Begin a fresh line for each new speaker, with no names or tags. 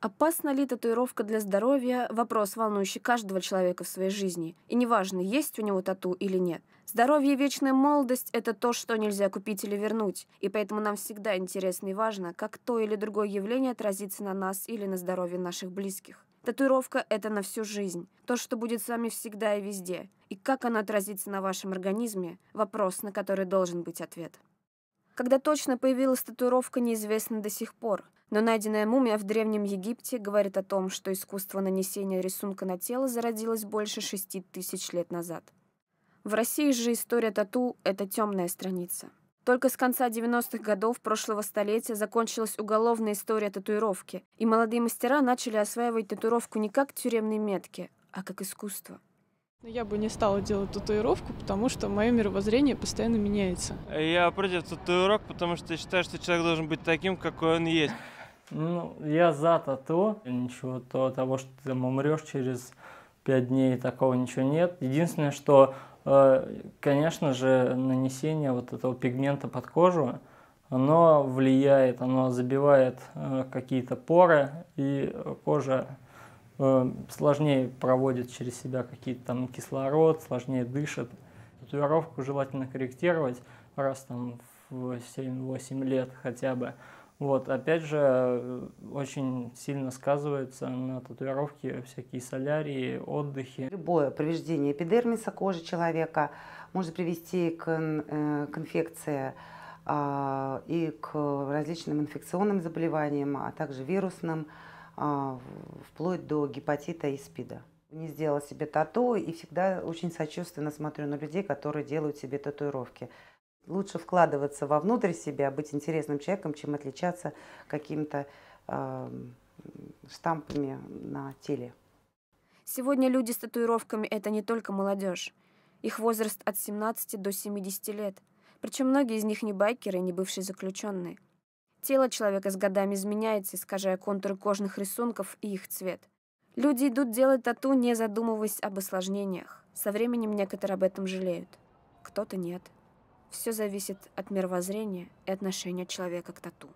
Опасна ли
татуировка для здоровья – вопрос, волнующий каждого человека в своей жизни. И неважно, есть у него тату или нет. Здоровье и вечная молодость – это то, что нельзя купить или вернуть. И поэтому нам всегда интересно и важно, как то или другое явление отразится на нас или на здоровье наших близких. Татуировка – это на всю жизнь. То, что будет с вами всегда и везде. И как она отразится на вашем организме – вопрос, на который должен быть ответ когда точно появилась татуировка, неизвестно до сих пор. Но найденная мумия в Древнем Египте говорит о том, что искусство нанесения рисунка на тело зародилось больше шести тысяч лет назад. В России же история тату – это темная страница. Только с конца 90-х годов прошлого столетия закончилась уголовная история татуировки, и молодые мастера начали осваивать татуировку не как тюремные метки, а как искусство. Ну, я бы не стала делать татуировку, потому что мое мировоззрение постоянно меняется.
Я против татуировок, потому что я считаю, что человек должен быть таким, какой он есть. Ну, я за тату. Ничего то того, что ты там умрешь через пять дней, такого ничего нет. Единственное, что, э, конечно же, нанесение вот этого пигмента под кожу, оно влияет, оно забивает э, какие-то поры, и кожа Э, сложнее проводит через себя какие-то там кислород, сложнее дышит. Татуировку желательно корректировать раз там в 7-8 лет хотя бы. Вот, опять же, очень сильно сказывается
на татуировке всякие солярии, отдыхи. Любое повреждение эпидермиса кожи человека может привести к, э, к инфекции а, и к различным инфекционным заболеваниям, а также вирусным а, вплоть до гепатита и спида. Не сделала себе тату и всегда очень сочувственно смотрю на людей, которые делают себе татуировки. Лучше вкладываться вовнутрь себя, быть интересным человеком, чем отличаться какими-то э, штампами на теле.
Сегодня люди с татуировками – это не только молодежь. Их возраст от 17 до 70 лет. Причем многие из них не байкеры, не бывшие заключенные – Тело человека с годами изменяется, искажая контуры кожных рисунков и их цвет. Люди идут делать тату, не задумываясь об осложнениях. Со временем некоторые об этом жалеют, кто-то нет. Все зависит от мировоззрения и отношения
человека к тату.